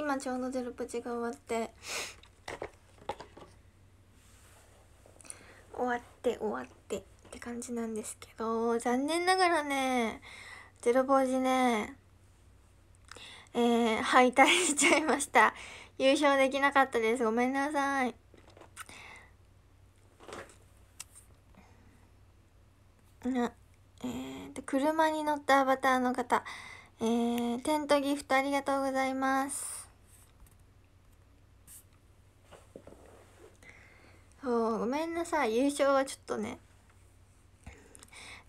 今ちょうどゼロプチが終わって終わって終わってって感じなんですけど残念ながらねゼロポージねえー、敗退しちゃいました優勝できなかったですごめんなさいなえー、と車に乗ったアバターの方えー、テントギフトありがとうございますそうごめんなさい優勝はちょっとね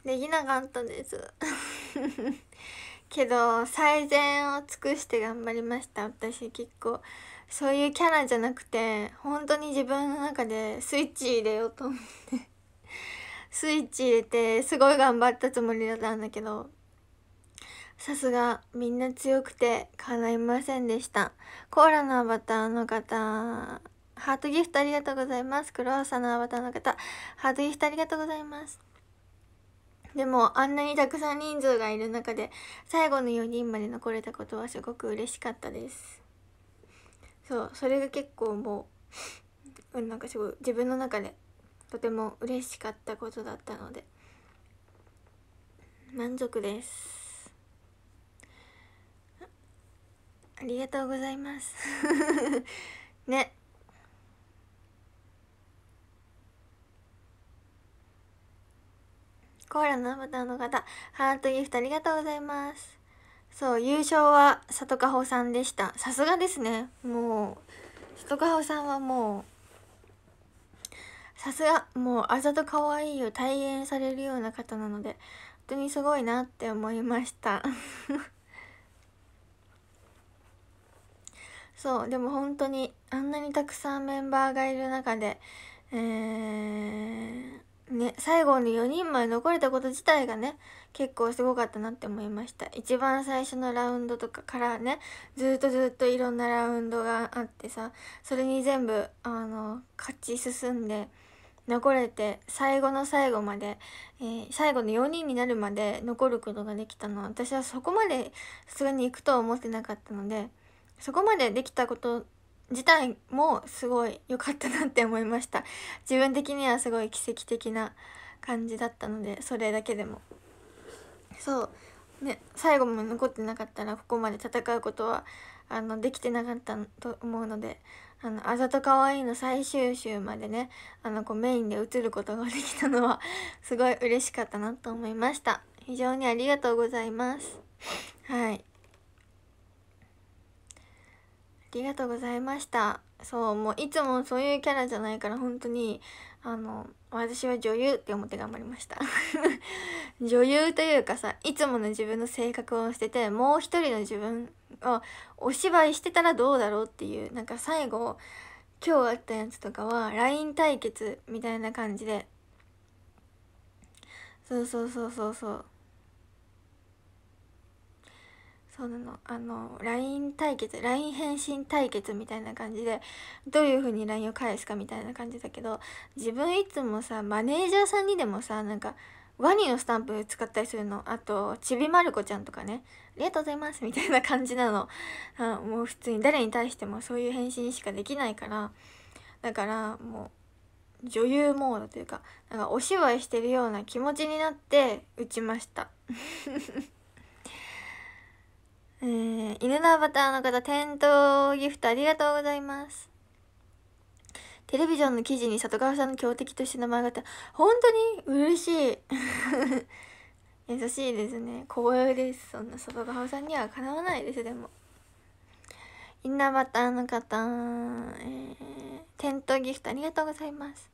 できなかったですけど最善を尽くして頑張りました私結構そういうキャラじゃなくて本当に自分の中でスイッチ入れようと思ってスイッチ入れてすごい頑張ったつもりだったんだけどさすがみんな強くて叶いませんでしたコーラのアバターの方ハートギフトありがとうございます。ワッサンのアバターの方、ハートギフトありがとうございます。でも、あんなにたくさん人数がいる中で、最後の4人まで残れたことはすごく嬉しかったです。そう、それが結構もう、なんかすごい自分の中でとても嬉しかったことだったので、満足です。ありがとうございます。ね。コーラのアバターの方、ハートギフトありがとうございます。そう、優勝は里香穂さんでした。さすがですね。もう、里香穂さんはもう、さすが、もうあざと可愛いを体現されるような方なので、本当にすごいなって思いました。そうでも本当にあんなにたくさんメンバーがいる中でえー、ね、最後に4人まで残れたこと自体がね結構すごかったなって思いました一番最初のラウンドとかからねずっとずっといろんなラウンドがあってさそれに全部あの勝ち進んで残れて最後の最後まで、えー、最後の4人になるまで残ることができたのは私はそこまでさすがに行くとは思ってなかったのでそこまでできたこと自体もすごい良かったなって思いました自分的にはすごい奇跡的な感じだったのでそれだけでもそうね最後も残ってなかったらここまで戦うことはあのできてなかったと思うのであの「あざとかわいい」の最終週までねあのこうメインで映ることができたのはすごい嬉しかったなと思いました非常にありがとうございますはいりがとうございましたそうもういつもそういうキャラじゃないから本当にあの私は女優って思って頑張りました 女優というかさいつもの自分の性格を捨ててもう一人の自分をお芝居してたらどうだろうっていうなんか最後今日あったやつとかは LINE 対決みたいな感じでそうそうそうそうそうそうなのあの LINE 対決 LINE 返信対決みたいな感じでどういう風に LINE を返すかみたいな感じだけど自分いつもさマネージャーさんにでもさなんかワニのスタンプ使ったりするのあとちびまる子ちゃんとかねありがとうございますみたいな感じなのあもう普通に誰に対してもそういう返信しかできないからだからもう女優モードというかなんかお芝居してるような気持ちになって打ちましたえー、犬のアバターの方、店頭ギフトありがとうございます。テレビジョンの記事に里川さんの強敵として名前があった。本当に嬉しい。優しいですね。光栄です。そんな里川さんにはかなわないです、でも。インナーバターの方、えー、テントギフトありがとうございます。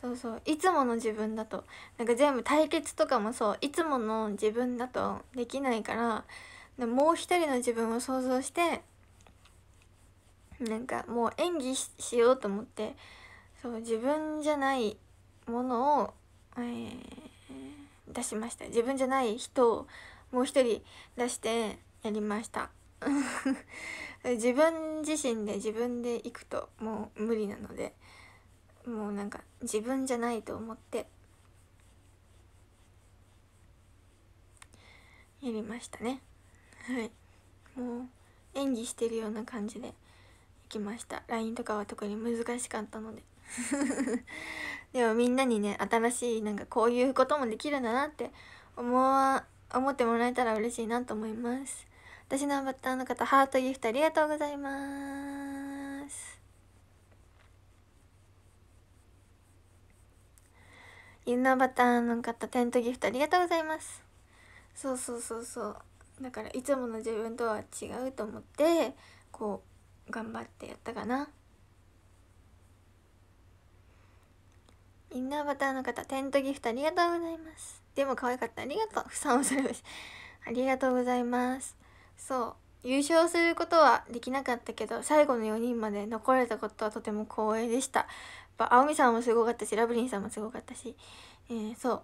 そうそう。いつもの自分だと。なんか全部対決とかもそう。いつもの自分だとできないから、でもう一人の自分を想像してなんかもう演技しようと思ってそう自分じゃないものを、えー、出しました自分じゃない人をもう一人出してやりました 自分自身で自分で行くともう無理なのでもうなんか自分じゃないと思ってやりましたねはいもう演技してるような感じで行きました LINE とかは特に難しかったので でもみんなにね新しいなんかこういうこともできるんだなって思わ思ってもらえたら嬉しいなと思います私のアバターの方ハートギフトありがとうございます犬ナアバターの方テントギフトありがとうございますそうそうそうそうだからいつもの自分とは違うと思ってこう頑張ってやったかなインナーバターの方テントギフトありがとうございますでも可愛かったありがとう不散をするありがとうございますそう優勝することはできなかったけど最後の4人まで残れたことはとても光栄でしたやっぱ青海さんもすごかったしラブリンさんもすごかったし、えー、そう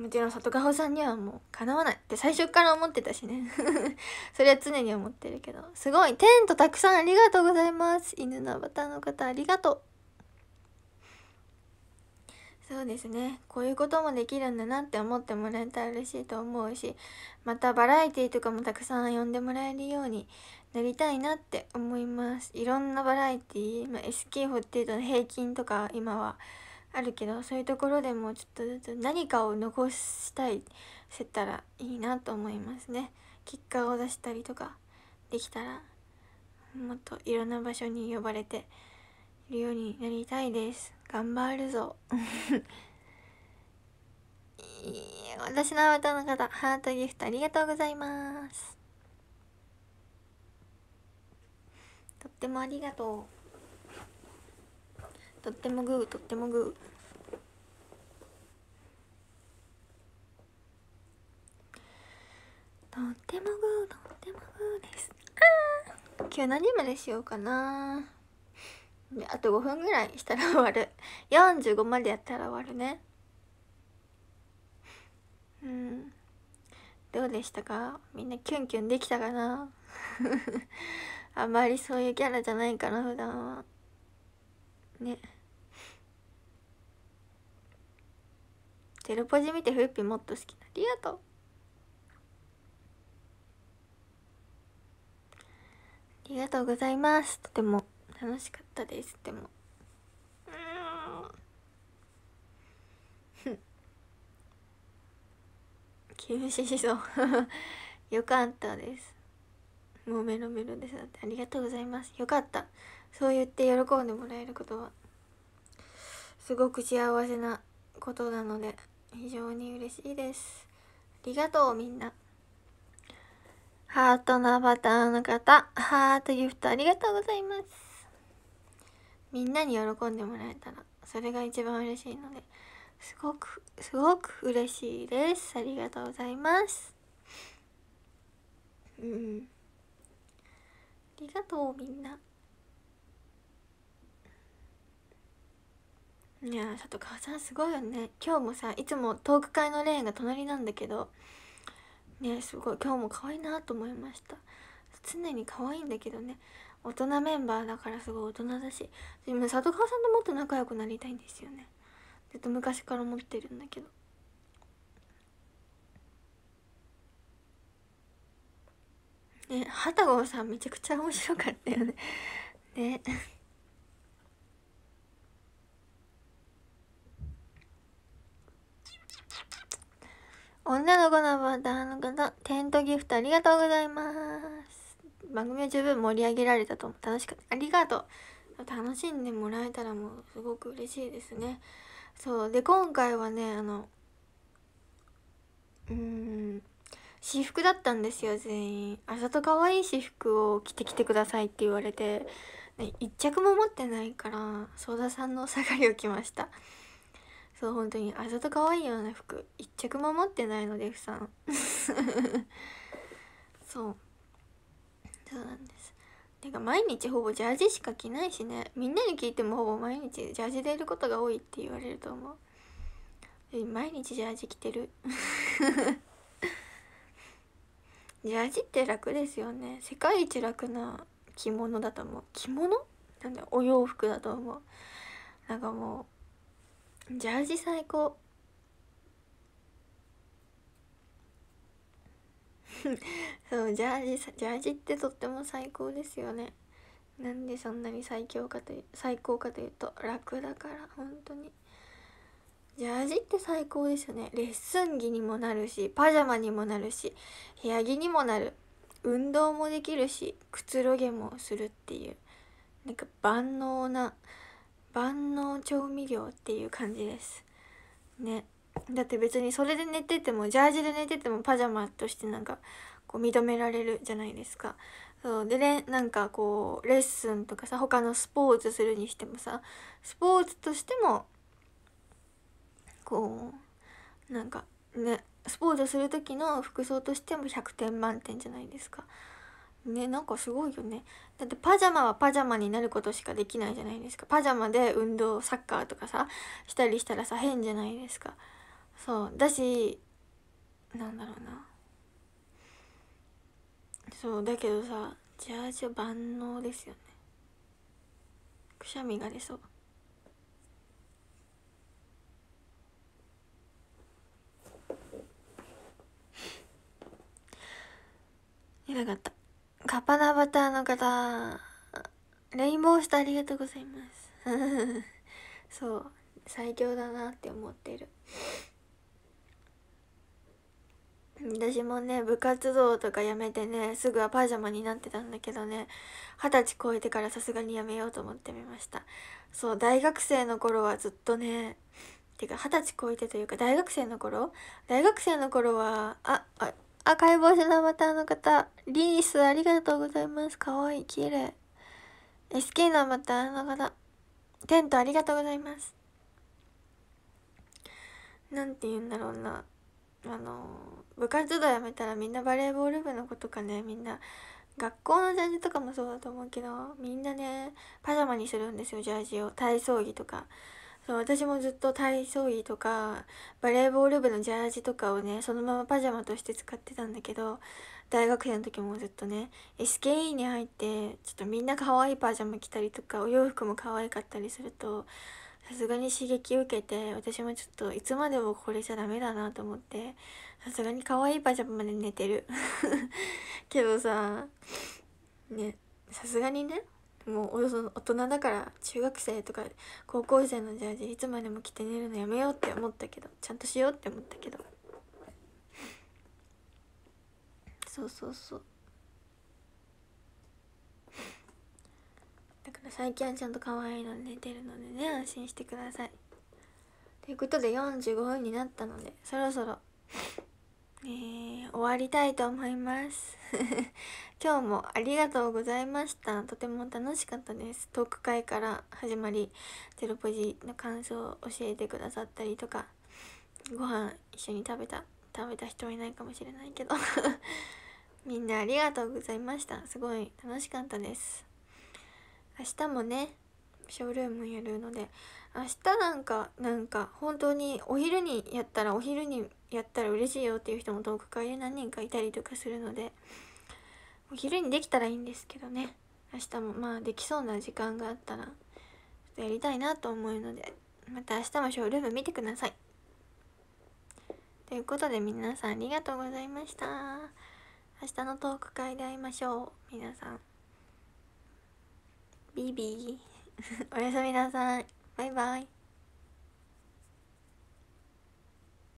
もちろん里香穂さんにはもうかなわないって最初から思ってたしね それは常に思ってるけどすごいテントたくさんありがとうございます犬のアバターの方ありがとうそうですねこういうこともできるんだなって思ってもらえたら嬉しいと思うしまたバラエティーとかもたくさん呼んでもらえるようになりたいなって思いますいろんなバラエティー、まあ、SK48 の平均とか今はあるけどそういうところでもちょっとずつ何かを残したいせたらいいなと思いますね結果を出したりとかできたらもっといろんな場所に呼ばれているようになりたいです頑張るぞ 私の歌の方ハートギフトありがとうございますとってもありがとうとってもグーとってもグーとってもグーとってもグーですあー今日何までしようかなあと5分ぐらいしたら終わる45までやったら終わるねうんどうでしたかみんなキュンキュンできたかな あまりそういうキャラじゃないかな普段はねテルポジ見てフッピもっと好きなありがとうありがとうございますとても楽しかったですでもうん休止 しそう よかったですもうメロメロですだってありがとうございますよかったそう言って喜んでもらえることはすごく幸せなことなので非常に嬉しいですありがとうみんなハートのアバターの方ハートギフトありがとうございますみんなに喜んでもらえたらそれが一番嬉しいのですごくすごく嬉しいですありがとうございますうんありがとうみんないやー里川さんすごいよね今日もさいつもトーク会のレーンが隣なんだけどねすごい今日も可愛いなと思いました常に可愛いんだけどね大人メンバーだからすごい大人だしでも里川さんともっと仲良くなりたいんですよねずっと昔から思ってるんだけどねはたごさんめちゃくちゃ面白かったよねね女の子のバターの方、テントギフトありがとうございます。番組は十分盛り上げられたと楽しかった。ありがとう。楽しんでもらえたらもうすごく嬉しいですね。そう。で、今回はね、あの、うーん、私服だったんですよ、全員。あざと可愛い私服を着てきてくださいって言われて、ね、一着も持ってないから、相田さんのお下がりを着ました。そう本当にあざと可愛いような服一着も持ってないのでふさん そうそうなんですてか毎日ほぼジャージしか着ないしねみんなに聞いてもほぼ毎日ジャージでいることが多いって言われると思う毎日ジャージ着てる ジャージって楽ですよね世界一楽な着物だと思う着物なんだお洋服だと思うなんかもうジャージ最高 そうジャージジャージってとっても最高ですよねなんでそんなに最強かという最高かというと楽だから本当にジャージって最高ですよねレッスン着にもなるしパジャマにもなるし部屋着にもなる運動もできるしくつろげもするっていうなんか万能な万能調味料っていう感じですねだって別にそれで寝ててもジャージで寝ててもパジャマとしてなんかこう認められるじゃないですかそうでねなんかこうレッスンとかさ他のスポーツするにしてもさスポーツとしてもこうなんかねスポーツする時の服装としても100点満点じゃないですかねなんかすごいよねだってパジャマはパジャマになることしかできないじゃないですかパジャマで運動サッカーとかさしたりしたらさ変じゃないですかそうだしなんだろうなそうだけどさジャージは万能ですよねくしゃみが出そうなかったカパラバターの方、レインボーしてありがとうございます。そう、最強だなって思ってる。私もね部活動とかやめてねすぐはパジャマになってたんだけどね二十歳超えてからさすがにやめようと思ってみましたそう大学生の頃はずっとねてか二十歳超えてというか大学生の頃大学生の頃はああ赤い帽子のアバターの方、リースありがとうございます。かわいい、綺麗。SK のアバターの方、テントありがとうございます。なんて言うんだろうな。あの、部活動やめたらみんなバレーボール部の子とかね、みんな、学校のジャージとかもそうだと思うけど、みんなね、パジャマにするんですよ、ジャージを。体操着とか。そう私もずっと体操着とかバレーボール部のジャージとかをねそのままパジャマとして使ってたんだけど大学生の時もずっとね SKE に入ってちょっとみんな可愛いパジャマ着たりとかお洋服も可愛かったりするとさすがに刺激を受けて私もちょっといつまでもこれじゃダメだなと思ってさすがに可愛いパジャマで寝てる けどさねさすがにねもうおよそ大人だから中学生とか高校生のジャージいつまでも着て寝るのやめようって思ったけどちゃんとしようって思ったけどそうそうそうだから最近はちゃんと可愛いの寝てるのでね安心してくださいということで45分になったのでそろそろえー、終わりたいと思います 今日もありがとうございましたとても楽しかったですトーク会から始まりゼロポジの感想を教えてくださったりとかご飯一緒に食べた食べた人はいないかもしれないけど みんなありがとうございましたすごい楽しかったです明日もねショールームやるので明日なんかなんか本当にお昼にやったらお昼にやったら嬉しいよっていう人もトーク会で何人かいたりとかするのでお昼にできたらいいんですけどね明日もまあできそうな時間があったらちょっとやりたいなと思うのでまた明日もショールーム見てくださいということで皆さんありがとうございました明日のトーク会で会いましょう皆さんビビーおやすみなさいバイバイ